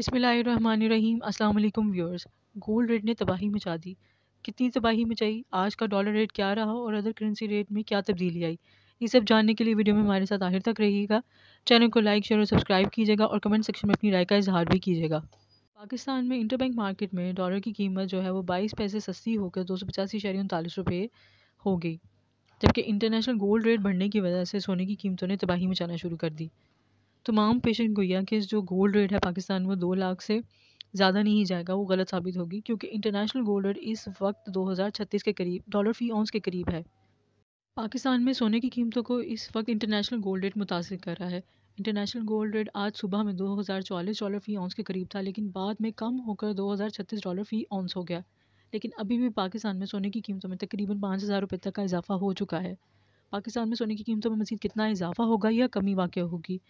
बिसमीम अल्लाम viewers gold rate ने तबाही मचा दी कितनी तबाही मचाई आज का डॉलर रेट क्या रहा और अदर करेंसी रेट में क्या तब्दीली आई ये सब जानने के लिए वीडियो में हमारे साथ आखिर तक रहिएगा चैनल को लाइक शेयर और सब्सक्राइब कीजिएगा और कमेंट सेक्शन में अपनी राय का इजहार भी कीजिएगा पाकिस्तान में इंटरबैंक मार्केट में डॉलर की कीमत जो है वो बाईस पैसे सस्ती होकर दो सौ पचासी शहरी उनतालीस रुपये हो गई जबकि इंटरनेशनल गोल्ड रेट बढ़ने की वजह से सोने की कीमतों ने तबाही मचाना शुरू कर दी तमाम पेशेंट गोया के जो गोल्ड रेट है पाकिस्तान में दो लाख से ज़्यादा नहीं जाएगा वो गलत साबित होगी क्योंकि इंटरनेशनल गोल्ड रेट इस वक्त छत्तीस के करीब डॉलर फी ऑन्स के करीब है पाकिस्तान में सोने की कीमतों को इस वक्त इंटरनेशनल गोल्ड रेट मुतासर कर रहा है इंटरनेशनल गोल्ड रेट आज सुबह में 2044 डॉलर फी ऑन्स के करीब था लेकिन बाद में कम होकर छत्तीस डॉलर फी ऑन्स हो गया लेकिन अभी भी पाकिस्तान में सोने की कीमतों में तकरीबन पाँच हज़ार रुपये तक का इजाफा हो चुका है पाकिस्तान में सोने की कीमतों में मजीद कितना इजाफा होगा या कमी वाक़ होगी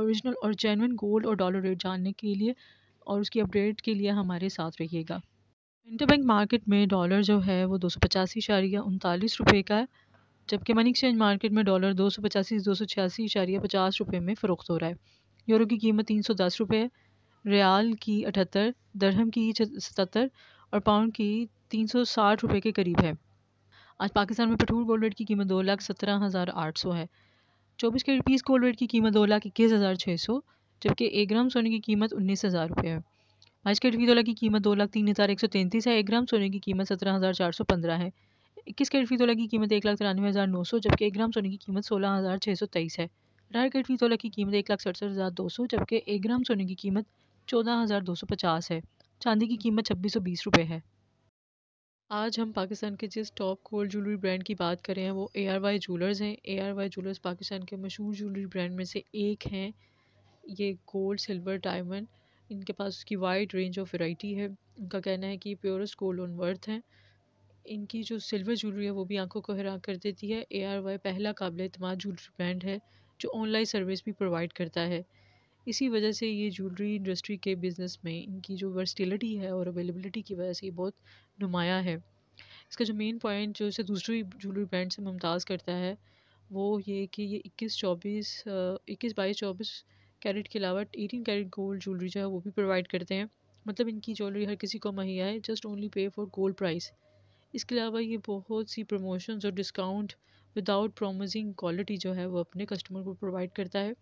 ओरिजिनल और जेनविन गोल्ड और डॉलर रेट जानने के लिए और उसकी अपडेट के लिए हमारे साथ रहिएगा इंटरबैंक मार्केट में डॉलर जो है वो दो सौ पचासी इशारिया उनतालीस रुपये का है जबकि मनी एक्सचेंज मार्केट में डॉलर दो सौ पचासी दो सौ छियासी इशारिया पचास रुपये में फ़रोख्त हो रहा है यूरो की कीमत तीन सौ दस रुपये रियाल की अठहत्तर दरहम की सतहत्तर और पाउंड की तीन सौ साठ रुपये के करीब है आज पाकिस्तान में पेट्रोल गोल्ड रेट की कीमत दो लाख सत्रह हज़ार आठ सौ है चौबीस कैरेट पीस गोल्ड वेट की कीमत दो लाख इक्कीस हज़ार छः सौ जबकि एक ग्राम सोने की कीमत उन्नीस हज़ार रुपये है पाँच कैरेट फी तोला की कीमत दो लाख तीन हज़ार एक सौ तैंतीस है एक ग्राम सोने की कीमत सत्रह हज़ार चार सौ पंद्रह है इक्कीस कैरेट फी तोला की कीमत एक लाख तिरानवे हज़ार नौ सौ जबकि एक ग्राम सोने की कीमत सोलह हज़ार छः सौ तेईस है अठारह कैरेट फी तोला की कीमत एक लाख सड़सठ हज़ार दो सौ जबकि एक ग्राम सोने की कीमत चौदह हज़ार दो सौ पचास है चांदी की कीमत छब्बीस सौ बीस रुपये है आज हम पाकिस्तान के जिस टॉप गोल्ड ज्वेलरी ब्रांड की बात कर रहे हैं वो ए आर वाई ज्वेलर्स हैं A R Y jewellers Pakistan के मशहूर ज्वेलरी ब्रांड में से एक हैं ये गोल्ड सिल्वर डायमंड इनके पास उसकी वाइड रेंज ऑफ वैरायटी है इनका कहना है कि प्योरेस्ट गोल्ड ऑन वर्थ हैं इनकी जो सिल्वर ज्वेलरी है वो भी आंखों को हैरान कर देती है ए आर वाई पहला काबिल अतमाद ज्वेलरी ब्रांड है जो ऑनलाइन सर्विस भी प्रोवाइड करता है इसी वजह से ये ज्वेलरी इंडस्ट्री के बिज़नेस में इनकी जो वर्सटिलिटी है और अवेलेबिलिटी की वजह से ये बहुत नुमाया है इसका जो मेन पॉइंट जो इसे दूसरी ज्वेलरी ब्रांड से मुमताज़ करता है वो ये कि ये इक्कीस चौबीस इक्कीस बाईस चौबीस कैरेट के अलावा एटीन कैरेट गोल्ड ज्वेलरी जो है वो भी प्रोवाइड करते हैं मतलब इनकी ज्वेलरी हर किसी को मुहैया है just only pay for gold price इसके अलावा ये बहुत सी प्रमोशंस और डिस्काउंट विदाउट प्रोमिसिंग क्वालिटी जो है वो अपने कस्टमर को प्रोवाइड करता है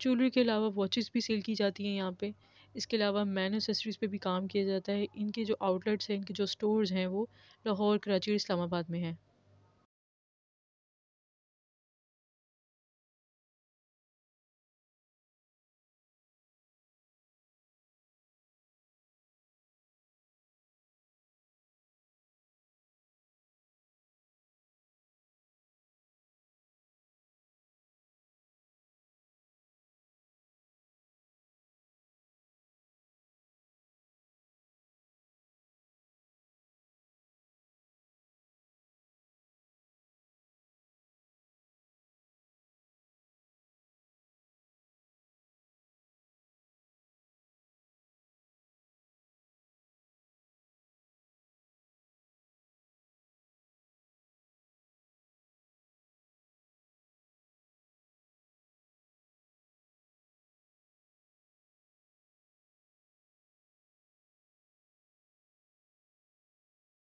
ज्वेलरी के अलावा वॉचेस भी सेल की जाती हैं यहाँ पे इसके अलावा मैन एसेसरीज़ पे भी काम किया जाता है इनके जो आउटलेट्स हैं इनके जो स्टोर्स हैं वो लाहौर कराची और इस्लामाबाद में हैं